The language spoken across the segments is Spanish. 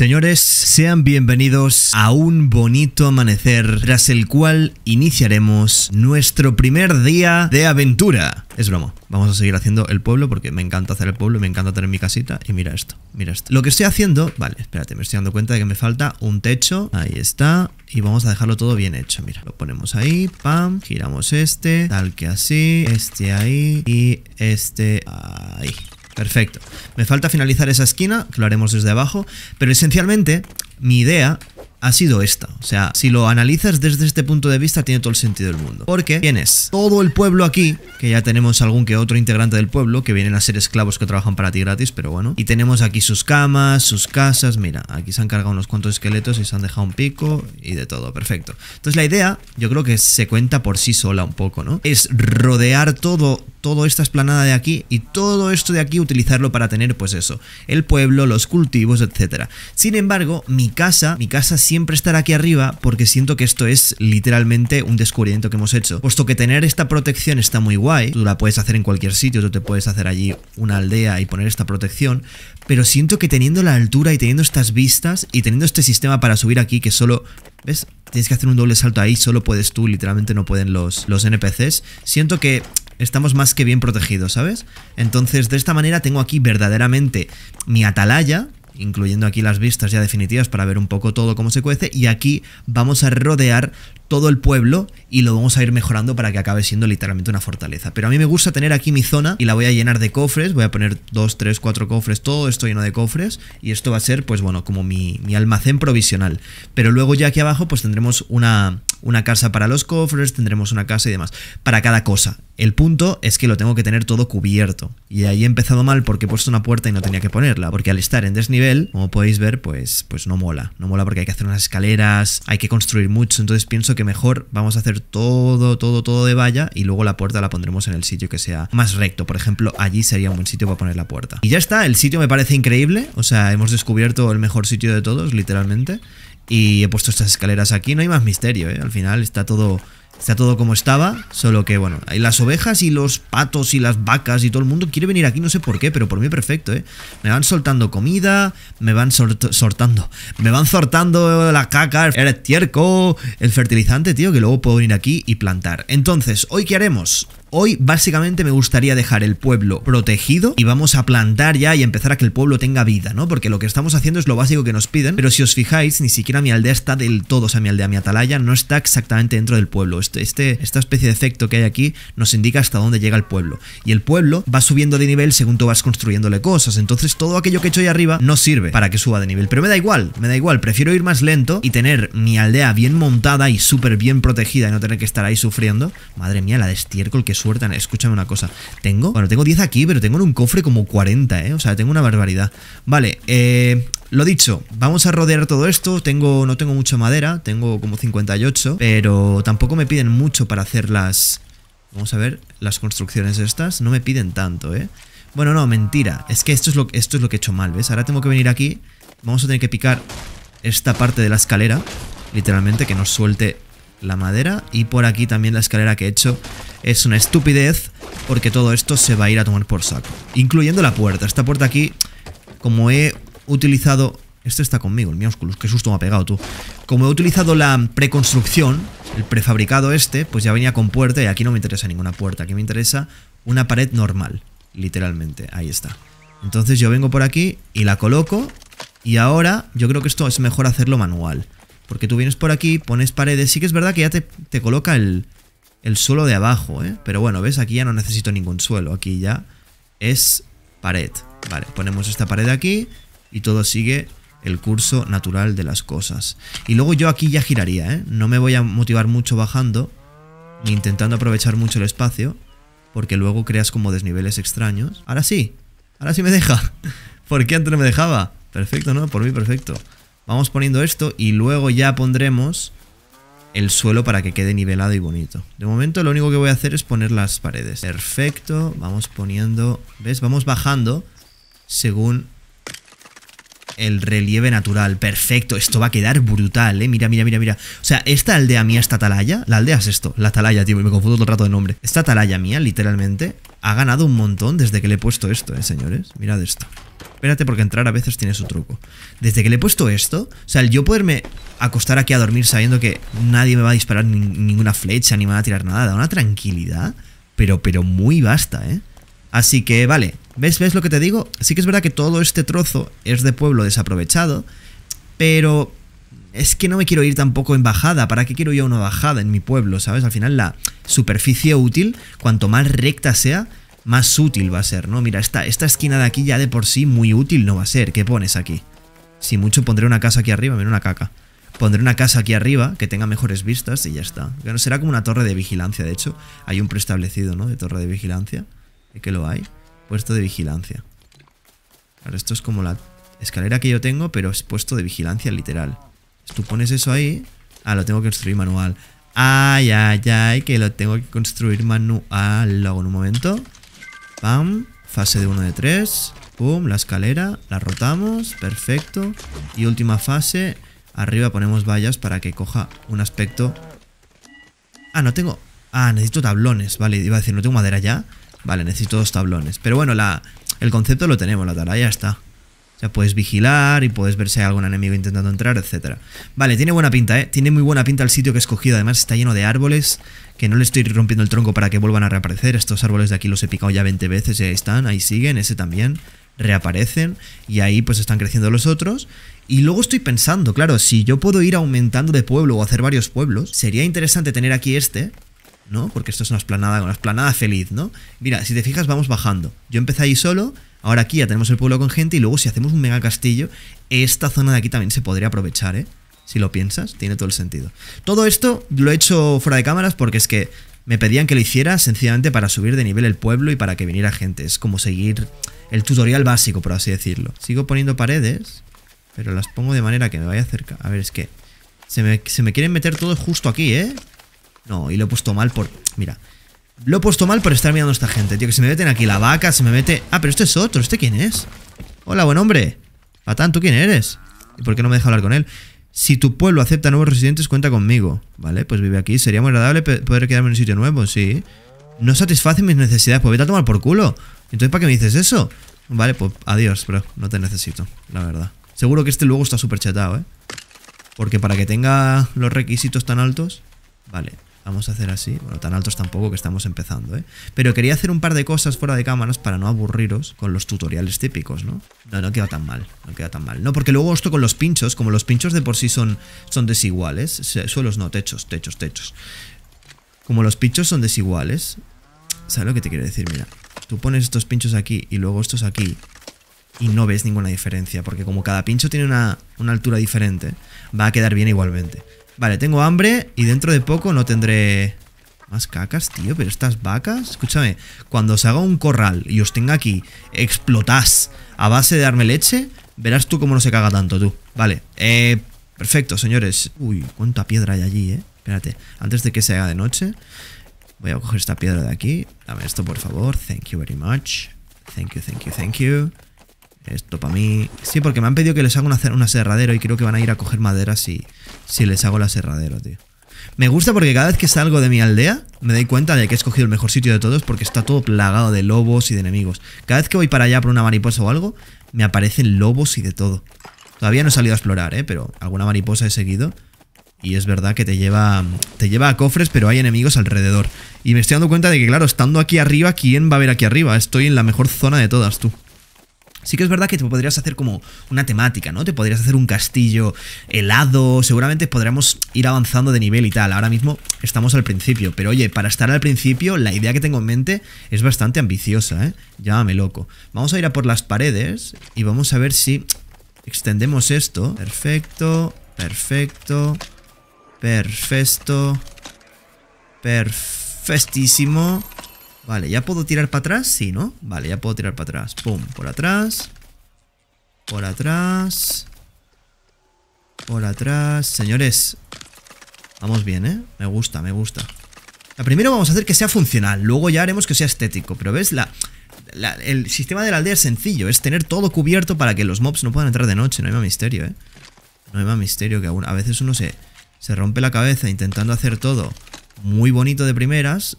Señores, sean bienvenidos a un bonito amanecer tras el cual iniciaremos nuestro primer día de aventura. Es broma, vamos a seguir haciendo el pueblo porque me encanta hacer el pueblo, me encanta tener mi casita y mira esto, mira esto. Lo que estoy haciendo, vale, espérate, me estoy dando cuenta de que me falta un techo, ahí está, y vamos a dejarlo todo bien hecho, mira, lo ponemos ahí, pam, giramos este, tal que así, este ahí y este ahí. Perfecto. Me falta finalizar esa esquina, que lo haremos desde abajo, pero esencialmente mi idea ha sido esta. O sea, si lo analizas desde este punto de vista, tiene todo el sentido del mundo. Porque tienes todo el pueblo aquí, que ya tenemos algún que otro integrante del pueblo, que vienen a ser esclavos que trabajan para ti gratis, pero bueno. Y tenemos aquí sus camas, sus casas. Mira, aquí se han cargado unos cuantos esqueletos y se han dejado un pico y de todo, perfecto. Entonces la idea, yo creo que se cuenta por sí sola un poco, ¿no? Es rodear todo, toda esta esplanada de aquí y todo esto de aquí utilizarlo para tener, pues eso, el pueblo, los cultivos, etcétera. Sin embargo, mi casa, mi casa sí siempre estar aquí arriba porque siento que esto es literalmente un descubrimiento que hemos hecho. Puesto que tener esta protección está muy guay, tú la puedes hacer en cualquier sitio, tú te puedes hacer allí una aldea y poner esta protección, pero siento que teniendo la altura y teniendo estas vistas y teniendo este sistema para subir aquí que solo... ¿Ves? Tienes que hacer un doble salto ahí, solo puedes tú, literalmente no pueden los, los NPCs. Siento que estamos más que bien protegidos, ¿sabes? Entonces, de esta manera tengo aquí verdaderamente mi atalaya, incluyendo aquí las vistas ya definitivas para ver un poco todo cómo se cuece, y aquí vamos a rodear todo el pueblo y lo vamos a ir mejorando para que acabe siendo literalmente una fortaleza. Pero a mí me gusta tener aquí mi zona y la voy a llenar de cofres, voy a poner 2, 3, 4 cofres, todo esto lleno de cofres y esto va a ser pues bueno, como mi, almacén provisional. Pero luego ya aquí abajo pues tendremos una, una casa para los cofres, tendremos una casa y demás, para cada cosa. El punto es que lo tengo que tener todo cubierto. Y ahí he empezado mal porque he puesto una puerta y no tenía que ponerla. Porque al estar en desnivel, como podéis ver, pues, pues no mola. No mola porque hay que hacer unas escaleras, hay que construir mucho. Entonces pienso que mejor vamos a hacer todo, todo, todo de valla y luego la puerta la pondremos en el sitio que sea más recto. Por ejemplo, allí sería un buen sitio para poner la puerta. Y ya está, el sitio me parece increíble. O sea, hemos descubierto el mejor sitio de todos, literalmente. Y he puesto estas escaleras aquí, no hay más misterio, ¿eh? Al final está todo, está todo como estaba, solo que, bueno, hay las ovejas y los patos y las vacas y todo el mundo quiere venir aquí, no sé por qué, pero por mí perfecto, ¿eh? Me van soltando comida, me van soltando... me van soltando la caca, el tierco, el fertilizante, tío, que luego puedo venir aquí y plantar. Entonces, ¿hoy qué haremos? Hoy básicamente me gustaría dejar el pueblo protegido y vamos a plantar ya y empezar a que el pueblo tenga vida, ¿no? Porque lo que estamos haciendo es lo básico que nos piden, pero si os fijáis, ni siquiera mi aldea está del todo, o sea, mi aldea, mi atalaya, no está exactamente dentro del pueblo. Este, este, esta especie de efecto que hay aquí nos indica hasta dónde llega el pueblo. Y el pueblo va subiendo de nivel según tú vas construyéndole cosas, entonces todo aquello que he hecho ahí arriba no sirve para que suba de nivel. Pero me da igual, me da igual, prefiero ir más lento y tener mi aldea bien montada y súper bien protegida y no tener que estar ahí sufriendo. Madre mía, la de estiércol que suerte. Escúchame una cosa. ¿Tengo? Bueno, tengo 10 aquí, pero tengo en un cofre como 40, ¿eh? O sea, tengo una barbaridad. Vale, eh, Lo dicho, vamos a rodear todo esto. Tengo, no tengo mucha madera, tengo como 58, pero tampoco me piden mucho para hacer las... Vamos a ver, las construcciones estas no me piden tanto, ¿eh? Bueno, no, mentira. Es que esto es lo, esto es lo que he hecho mal, ¿ves? Ahora tengo que venir aquí. Vamos a tener que picar esta parte de la escalera. Literalmente, que nos suelte la madera. Y por aquí también la escalera que he hecho es una estupidez porque todo esto se va a ir a tomar por saco. Incluyendo la puerta. Esta puerta aquí, como he utilizado... Este está conmigo, el miósculos, qué susto me ha pegado tú. Como he utilizado la preconstrucción, el prefabricado este, pues ya venía con puerta y aquí no me interesa ninguna puerta. Aquí me interesa una pared normal, literalmente. Ahí está. Entonces yo vengo por aquí y la coloco y ahora yo creo que esto es mejor hacerlo manual. Porque tú vienes por aquí, pones paredes. Sí que es verdad que ya te, coloca el, el, suelo de abajo, ¿eh? Pero bueno, ¿ves? Aquí ya no necesito ningún suelo. Aquí ya es pared. Vale, ponemos esta pared aquí y todo sigue el curso natural de las cosas. Y luego yo aquí ya giraría, ¿eh? No me voy a motivar mucho bajando ni intentando aprovechar mucho el espacio porque luego creas como desniveles extraños. Ahora sí, ahora sí me deja. ¿Por qué antes no me dejaba? Perfecto, ¿no? Por mí perfecto. Vamos poniendo esto y luego ya pondremos el suelo para que quede nivelado y bonito. De momento lo único que voy a hacer es poner las paredes. Perfecto, vamos poniendo... ¿Ves? Vamos bajando según el relieve natural. Perfecto, esto va a quedar brutal, ¿eh? Mira, mira, mira, mira. O sea, esta aldea mía, esta atalaya... La aldea es esto, la atalaya, tío, me confundo todo el rato de nombre. Esta atalaya mía, literalmente, ha ganado un montón desde que le he puesto esto, eh, señores. Mirad esto. Espérate porque entrar a veces tiene su truco. Desde que le he puesto esto, o sea, el yo poderme acostar aquí a dormir sabiendo que nadie me va a disparar ninguna flecha ni me va a tirar nada, da una tranquilidad, pero, pero muy vasta, ¿eh? Así que, vale, ¿ves, ¿ves lo que te digo? Sí que es verdad que todo este trozo es de pueblo desaprovechado, pero es que no me quiero ir tampoco en bajada. ¿Para qué quiero a una bajada en mi pueblo? ¿Sabes? Al final la superficie útil, cuanto más recta sea, más útil va a ser, ¿no? Mira, esta, esta esquina de aquí ya de por sí muy útil no va a ser. ¿Qué pones aquí? Si mucho pondré una casa aquí arriba, menos una caca. Pondré una casa aquí arriba que tenga mejores vistas y ya está. Que no será como una torre de vigilancia, de hecho. Hay un preestablecido, ¿no? De torre de vigilancia. que lo hay? Puesto de vigilancia. esto es como la escalera que yo tengo, pero es puesto de vigilancia literal. Tú pones eso ahí. Ah, lo tengo que construir manual. Ay, ay, ay, que lo tengo que construir manual. Lo hago en un momento. Pam. Fase de 1 de 3. Pum, la escalera. La rotamos. Perfecto. Y última fase. Arriba ponemos vallas para que coja un aspecto. Ah, no tengo... Ah, necesito tablones. Vale, iba a decir, no tengo madera ya. Vale, necesito dos tablones. Pero bueno, la... el concepto lo tenemos. La tala, ya está sea, puedes vigilar y puedes ver si hay algún enemigo intentando entrar, etc. Vale, tiene buena pinta, ¿eh? Tiene muy buena pinta el sitio que he escogido. Además está lleno de árboles, que no le estoy rompiendo el tronco para que vuelvan a reaparecer. Estos árboles de aquí los he picado ya 20 veces y ahí están, ahí siguen, ese también. Reaparecen y ahí pues están creciendo los otros. Y luego estoy pensando, claro, si yo puedo ir aumentando de pueblo o hacer varios pueblos, sería interesante tener aquí este, ¿no? Porque esto es una una esplanada feliz, ¿no? Mira, si te fijas, vamos bajando. Yo empecé ahí solo Ahora aquí ya tenemos el pueblo con gente y luego si hacemos un mega castillo, esta zona de aquí también se podría aprovechar, ¿eh? Si lo piensas, tiene todo el sentido. Todo esto lo he hecho fuera de cámaras porque es que me pedían que lo hiciera sencillamente para subir de nivel el pueblo y para que viniera gente. Es como seguir el tutorial básico, por así decirlo. Sigo poniendo paredes, pero las pongo de manera que me vaya cerca. A ver, es que se me, quieren meter todo justo aquí, ¿eh? No, y lo he puesto mal por... Mira, lo he puesto mal por estar mirando a esta gente, tío. Que se me meten aquí la vaca, se me mete... Ah, pero este es otro. ¿Este quién es? Hola, buen hombre. Patán, ¿tú quién eres? ¿Y por qué no me deja hablar con él? Si tu pueblo acepta nuevos residentes, cuenta conmigo. Vale, pues vive aquí. Sería muy agradable poder quedarme en un sitio nuevo, sí. No satisface mis necesidades, pues voy a tomar por culo. Entonces, ¿para qué me dices eso? Vale, pues adiós, pero No te necesito, la verdad. Seguro que este luego está súper chatado, ¿eh? Porque para que tenga los requisitos tan altos... Vale, Vamos a hacer así. Bueno, tan altos tampoco que estamos empezando, ¿eh? Pero quería hacer un par de cosas fuera de cámaras para no aburriros con los tutoriales típicos, ¿no? No, no queda tan mal. No queda tan mal. No, porque luego esto con los pinchos, como los pinchos de por sí son, son desiguales. Suelos no, techos, techos, techos. Como los pinchos son desiguales. ¿Sabes lo que te quiero decir? Mira, tú pones estos pinchos aquí y luego estos aquí y no ves ninguna diferencia, porque como cada pincho tiene una, una, altura diferente, va a quedar bien igualmente. Vale, tengo hambre y dentro de poco no tendré... Más cacas, tío, pero estas vacas... Escúchame, cuando se haga un corral y os tenga aquí, explotás a base de darme leche, verás tú cómo no se caga tanto, tú. Vale, eh, perfecto, señores. Uy, cuánta piedra hay allí, eh. Espérate, antes de que se haga de noche, voy a coger esta piedra de aquí. Dame esto, por favor. Thank you very much. Thank you, thank you, thank you. Esto para mí... Sí, porque me han pedido que les haga un una aserradero y creo que van a ir a coger madera si, si les hago la aserradero, tío. Me gusta porque cada vez que salgo de mi aldea me doy cuenta de que he escogido el mejor sitio de todos porque está todo plagado de lobos y de enemigos. Cada vez que voy para allá por una mariposa o algo, me aparecen lobos y de todo. Todavía no he salido a explorar, ¿eh? Pero alguna mariposa he seguido. Y es verdad que te lleva, te lleva a cofres, pero hay enemigos alrededor. Y me estoy dando cuenta de que, claro, estando aquí arriba, ¿quién va a ver aquí arriba? Estoy en la mejor zona de todas, tú. Sí que es verdad que te podrías hacer como una temática, ¿no? Te podrías hacer un castillo helado, seguramente podríamos ir avanzando de nivel y tal. Ahora mismo estamos al principio, pero oye, para estar al principio, la idea que tengo en mente es bastante ambiciosa, ¿eh? Llámame loco. Vamos a ir a por las paredes y vamos a ver si extendemos esto. Perfecto, perfecto, perfecto, perfectísimo. Vale, ¿ya puedo tirar para atrás? Sí, ¿no? Vale, ya puedo tirar para atrás. Pum, por atrás. Por atrás. Por atrás. Señores, vamos bien, ¿eh? Me gusta, me gusta. primero vamos a hacer que sea funcional, luego ya haremos que sea estético. Pero ves, la, el sistema de la aldea es sencillo, es tener todo cubierto para que los mobs no puedan entrar de noche. No hay más misterio, ¿eh? No hay más misterio que aún. A veces uno se, se rompe la cabeza intentando hacer todo muy bonito de primeras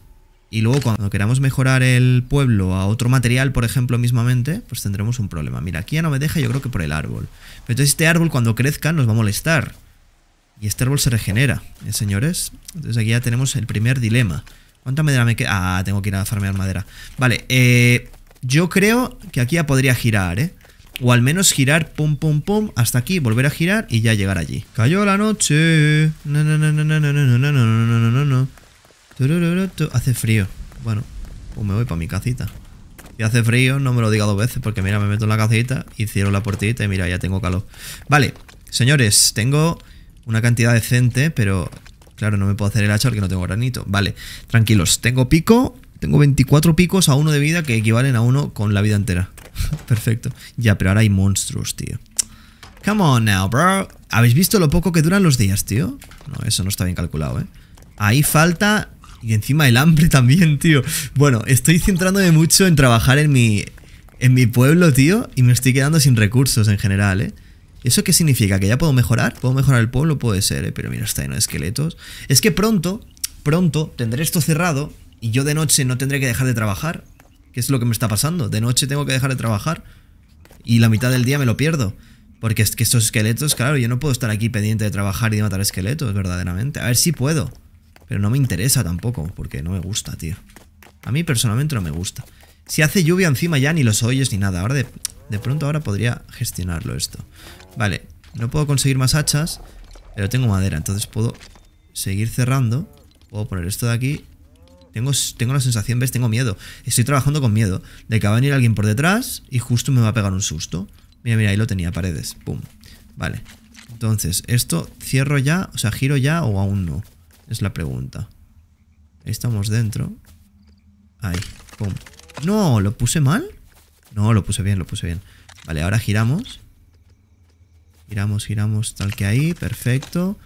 y luego cuando queramos mejorar el pueblo a otro material, por ejemplo, mismamente, pues tendremos un problema. Mira, aquí ya no me deja, yo creo que por el árbol. Pero entonces este árbol cuando crezca nos va a molestar. Y este árbol se regenera, ¿eh, señores? Entonces aquí ya tenemos el primer dilema. ¿Cuánta madera me queda? Ah, tengo que ir a farmear madera. Vale, eh, yo creo que aquí ya podría girar, ¿eh? O al menos girar, pum, pum, pum, hasta aquí, volver a girar y ya llegar allí. Cayó la noche. Hace frío. Bueno, pues me voy para mi casita. Si hace frío, no me lo diga dos veces, porque mira, me meto en la casita y cierro la puertita y mira, ya tengo calor. Vale, señores, tengo una cantidad decente, pero claro, no me puedo hacer el hacha porque no tengo granito. Vale, tranquilos, tengo pico, tengo 24 picos a uno de vida que equivalen a uno con la vida entera. Perfecto. Ya, pero ahora hay monstruos, tío. Come on now, bro. ¿Habéis visto lo poco que duran los días, tío? No, eso no está bien calculado, ¿eh? Ahí falta y encima el hambre también, tío. Bueno, estoy centrándome mucho en trabajar en mi, en mi pueblo, tío, y me estoy quedando sin recursos en general, ¿eh? ¿Eso qué significa? ¿Que ya puedo mejorar? ¿Puedo mejorar el pueblo? Puede ser, ¿eh? Pero mira, está lleno de esqueletos. Es que pronto, pronto, tendré esto cerrado y yo de noche no tendré que dejar de trabajar. ¿Qué es lo que me está pasando? De noche tengo que dejar de trabajar y la mitad del día me lo pierdo. Porque es que estos esqueletos, claro, yo no puedo estar aquí pendiente de trabajar y de matar esqueletos, verdaderamente. A ver si puedo. Pero no me interesa tampoco, porque no me gusta, tío. A mí personalmente no me gusta. Si hace lluvia encima ya ni los oyes ni nada. Ahora de, pronto ahora podría gestionarlo esto. Vale, no puedo conseguir más hachas, pero tengo madera. Entonces puedo seguir cerrando. Puedo poner esto de aquí. Tengo, tengo la sensación, ¿ves? Tengo miedo. Estoy trabajando con miedo. De que va a venir alguien por detrás y justo me va a pegar un susto. Mira, mira, ahí lo tenía, paredes. Pum. Vale. Entonces, esto cierro ya, o sea, giro ya o aún no. Es la pregunta. Estamos dentro. Ahí, pum. ¡No! ¿Lo puse mal? No, lo puse bien, lo puse bien. Vale, ahora giramos. Giramos, giramos, tal que ahí. Perfecto.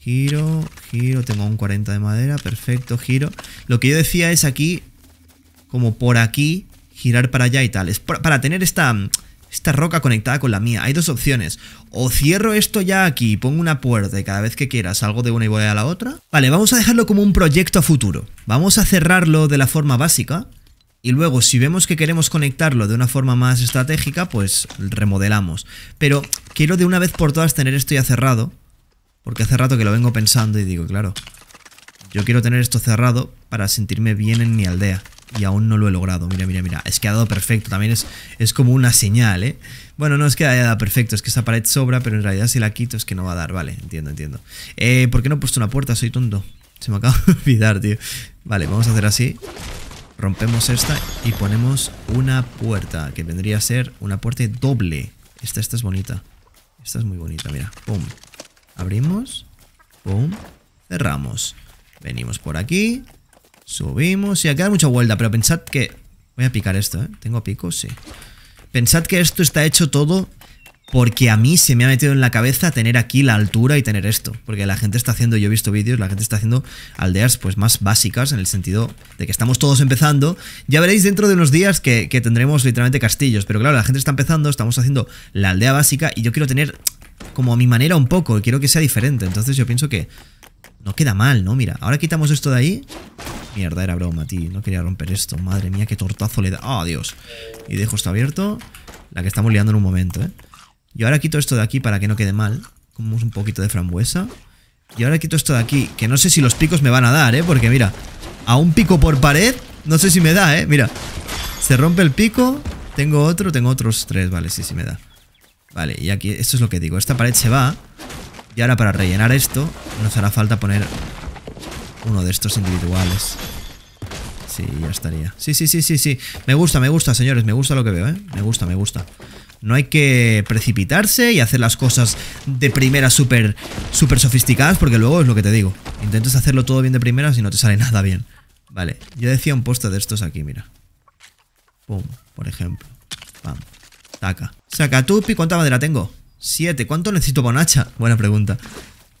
Giro, giro. Tengo un 40 de madera. Perfecto, giro. Lo que yo decía es aquí, como por aquí, girar para allá y tal. Es para tener esta esta roca conectada con la mía. Hay dos opciones. O cierro esto ya aquí y pongo una puerta y cada vez que quieras salgo de una y voy a la otra. Vale, vamos a dejarlo como un proyecto a futuro. Vamos a cerrarlo de la forma básica. Y luego, si vemos que queremos conectarlo de una forma más estratégica, pues remodelamos. Pero quiero de una vez por todas tener esto ya cerrado. Porque hace rato que lo vengo pensando y digo, claro, yo quiero tener esto cerrado para sentirme bien en mi aldea y aún no lo he logrado. Mira, mira, mira. Es que ha dado perfecto. También es, es como una señal, ¿eh? Bueno, no es que haya dado perfecto. Es que esa pared sobra, pero en realidad si la quito es que no va a dar. Vale, entiendo, entiendo. Eh, ¿Por qué no he puesto una puerta? Soy tonto. Se me acaba de olvidar, tío. Vale, vamos a hacer así. Rompemos esta y ponemos una puerta. Que vendría a ser una puerta doble. Esta, esta es bonita. Esta es muy bonita, mira. Pum. Abrimos. Pum. Cerramos. Venimos por aquí. Subimos y ha hay mucha vuelta, pero pensad que... Voy a picar esto, ¿eh? ¿Tengo pico? Sí. Pensad que esto está hecho todo porque a mí se me ha metido en la cabeza tener aquí la altura y tener esto. Porque la gente está haciendo, yo he visto vídeos, la gente está haciendo aldeas pues más básicas en el sentido de que estamos todos empezando. Ya veréis dentro de unos días que, que tendremos literalmente castillos. Pero claro, la gente está empezando, estamos haciendo la aldea básica y yo quiero tener como a mi manera un poco. Quiero que sea diferente. Entonces yo pienso que no queda mal, ¿no? Mira, ahora quitamos esto de ahí. Mierda, era broma, tío. No quería romper esto. Madre mía, qué tortazo le da. Ah, Dios! Y dejo esto abierto. La que estamos liando en un momento, ¿eh? Y ahora quito esto de aquí para que no quede mal. Comemos un poquito de frambuesa. Y ahora quito esto de aquí, que no sé si los picos me van a dar, ¿eh? Porque mira, a un pico por pared, no sé si me da, ¿eh? Mira, se rompe el pico, tengo otro, tengo otros tres, vale, sí, sí me da. Vale, y aquí, esto es lo que digo, esta pared se va, y ahora para rellenar esto nos hará falta poner uno de estos individuales. Sí, ya estaría. Sí, sí, sí, sí, sí. Me gusta, me gusta, señores. Me gusta lo que veo, ¿eh? Me gusta, me gusta. No hay que precipitarse y hacer las cosas de primera súper súper sofisticadas porque luego es lo que te digo. intentes hacerlo todo bien de primera si no te sale nada bien. Vale, yo decía un poste de estos aquí, mira. Pum, por ejemplo. Pam. Taca. Saca tupi, ¿cuánta madera tengo? Siete. ¿Cuánto necesito para un hacha? Buena pregunta.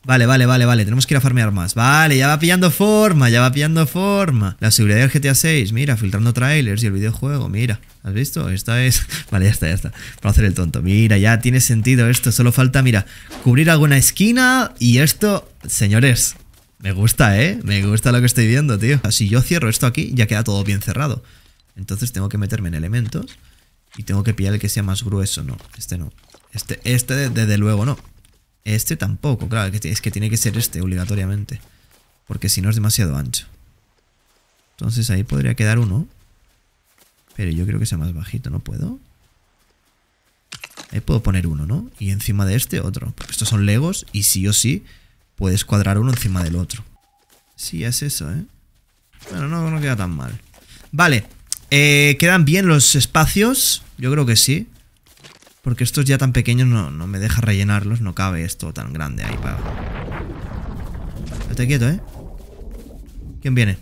Vale, vale, vale, vale. Tenemos que ir a farmear más. Vale, ya va pillando forma, ya va pillando forma. La seguridad del GTA 6, mira, filtrando trailers y el videojuego, mira. ¿Has visto? Esta es... Vale, ya está, ya está. Para hacer el tonto. Mira, ya tiene sentido esto. Solo falta, mira, cubrir alguna esquina y esto... Señores, me gusta, ¿eh? Me gusta lo que estoy viendo, tío. Si yo cierro esto aquí, ya queda todo bien cerrado. Entonces tengo que meterme en elementos y tengo que pillar el que sea más grueso. No, este no. Este, este desde luego no. Este tampoco, claro, es que tiene que ser este obligatoriamente. Porque si no es demasiado ancho. Entonces ahí podría quedar uno. Pero yo creo que sea más bajito, ¿no puedo? Ahí puedo poner uno, ¿no? Y encima de este otro. Porque estos son legos y sí o sí puedes cuadrar uno encima del otro. Sí, es eso, ¿eh? Bueno, no, no queda tan mal. Vale. Eh, ¿Quedan bien los espacios? Yo creo que sí. Porque estos ya tan pequeños no, me deja rellenarlos. No cabe esto tan grande ahí para... te quieto, ¿eh? ¿Quién viene?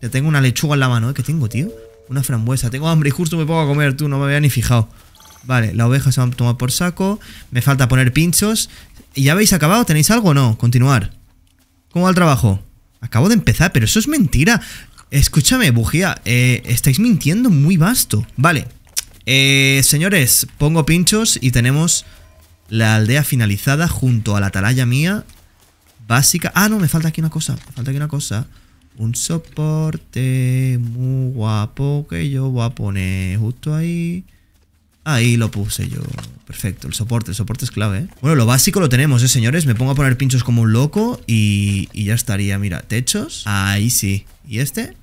Te tengo una lechuga en la mano, ¿eh? ¿Qué tengo, tío? Una frambuesa. Tengo hambre y justo me pongo a comer, tú. No me había ni fijado. Vale, la oveja se va a tomar por saco. Me falta poner pinchos. ¿Y ya habéis acabado? ¿Tenéis algo o no? Continuar. ¿Cómo va el trabajo? Acabo de empezar, pero eso es mentira. Escúchame, bujía. Eh, estáis mintiendo muy vasto. Vale, eh, señores, pongo pinchos y tenemos la aldea finalizada junto a la atalaya mía. Básica. Ah, no, me falta aquí una cosa. Me falta aquí una cosa. Un soporte muy guapo que yo voy a poner justo ahí. Ahí lo puse yo. Perfecto, el soporte, el soporte es clave. ¿eh? Bueno, lo básico lo tenemos, ¿eh, señores? Me pongo a poner pinchos como un loco y, y ya estaría. Mira, techos. Ahí sí. ¿Y este?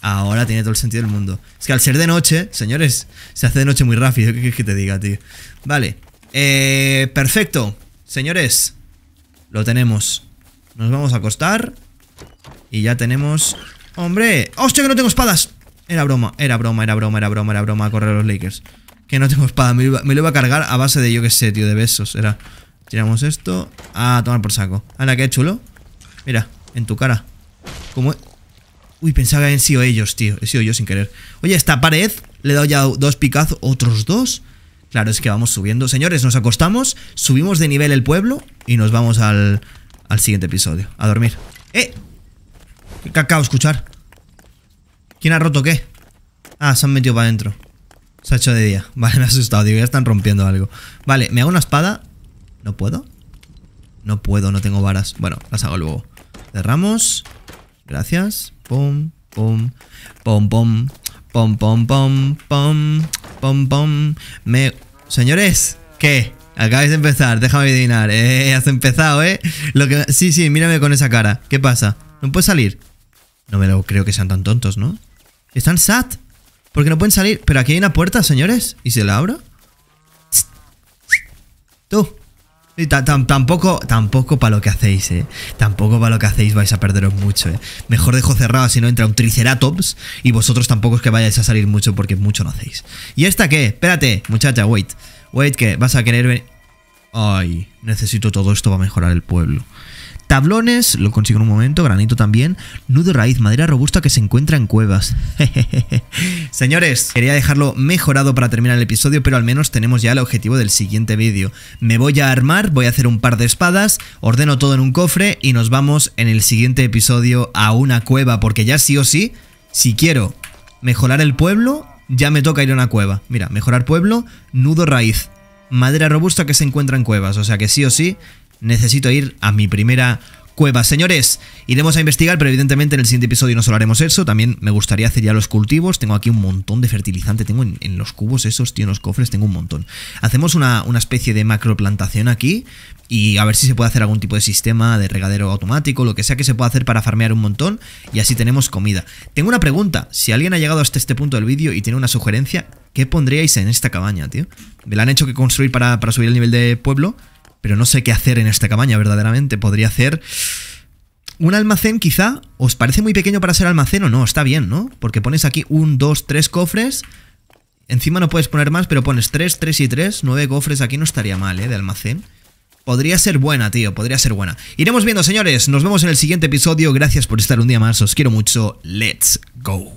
ahora tiene todo el sentido del mundo. Es que al ser de noche, señores, se hace de noche muy rápido. ¿Qué quieres que te diga, tío? Vale. Eh, perfecto. Señores, lo tenemos. Nos vamos a acostar. Y ya tenemos... ¡Hombre! ¡Hostia, que no tengo espadas! Era broma, era broma, era broma, era broma, era broma. correr los Lakers. Que no tengo espada. Me lo, iba, a cargar a base de, yo qué sé, tío, de besos. Era... Tiramos esto. a tomar por saco. que qué chulo. Mira, en tu cara. Como... Uy, pensaba que habían sido ellos, tío. He sido yo sin querer. Oye, esta pared le he dado ya dos picazos. ¿Otros dos? Claro, es que vamos subiendo. Señores, nos acostamos, subimos de nivel el pueblo y nos vamos al, al siguiente episodio. A dormir. ¡Eh! ¿Qué cacao escuchar? ¿Quién ha roto qué? Ah, se han metido para adentro. Se ha hecho de día. Vale, me ha asustado. Digo, ya están rompiendo algo. Vale, me hago una espada. ¿No puedo? No puedo, no tengo varas. Bueno, las hago luego. Cerramos. Gracias pom, pom, pom, pom, pom, pom, pom, pom, pom, Me... Señores, ¿qué? Acabáis de empezar, déjame adivinar. Eh, has empezado, ¿eh? Lo que... Sí, sí, mírame con esa cara. ¿Qué pasa? ¿No puedes salir? No me lo creo que sean tan tontos, ¿no? Están sat. Porque no pueden salir. Pero aquí hay una puerta, señores. ¿Y se la abro? Tú tampoco, tampoco para lo que hacéis, eh. Tampoco para lo que hacéis vais a perderos mucho, eh. Mejor dejo cerrado si no entra un Triceratops. Y vosotros tampoco es que vayáis a salir mucho porque mucho no hacéis. ¿Y esta qué? Espérate, muchacha, wait. Wait, que vas a querer venir. Ay, necesito todo esto para mejorar el pueblo. Tablones, lo consigo en un momento, granito también. Nudo raíz, madera robusta que se encuentra en cuevas. Señores, quería dejarlo mejorado para terminar el episodio, pero al menos tenemos ya el objetivo del siguiente vídeo. Me voy a armar, voy a hacer un par de espadas, ordeno todo en un cofre y nos vamos en el siguiente episodio a una cueva, porque ya sí o sí, si quiero mejorar el pueblo, ya me toca ir a una cueva. Mira, mejorar pueblo, nudo raíz, madera robusta que se encuentra en cuevas, o sea que sí o sí necesito ir a mi primera cueva. Señores, iremos a investigar, pero evidentemente en el siguiente episodio no solo haremos eso. También me gustaría hacer ya los cultivos. Tengo aquí un montón de fertilizante. Tengo en, los cubos esos, tío, en los cofres, tengo un montón. Hacemos una, una, especie de macroplantación aquí y a ver si se puede hacer algún tipo de sistema de regadero automático, lo que sea que se pueda hacer para farmear un montón y así tenemos comida. Tengo una pregunta. Si alguien ha llegado hasta este punto del vídeo y tiene una sugerencia, ¿qué pondríais en esta cabaña, tío? Me la han hecho que construir para, para subir el nivel de pueblo pero no sé qué hacer en esta cabaña verdaderamente. Podría hacer un almacén quizá. ¿Os parece muy pequeño para ser almacén o no? Está bien, ¿no? Porque pones aquí un, dos, tres cofres. Encima no puedes poner más, pero pones tres, tres y tres. Nueve cofres aquí no estaría mal, ¿eh? De almacén. Podría ser buena, tío, podría ser buena. Iremos viendo, señores. Nos vemos en el siguiente episodio. Gracias por estar un día más. Os quiero mucho. Let's go.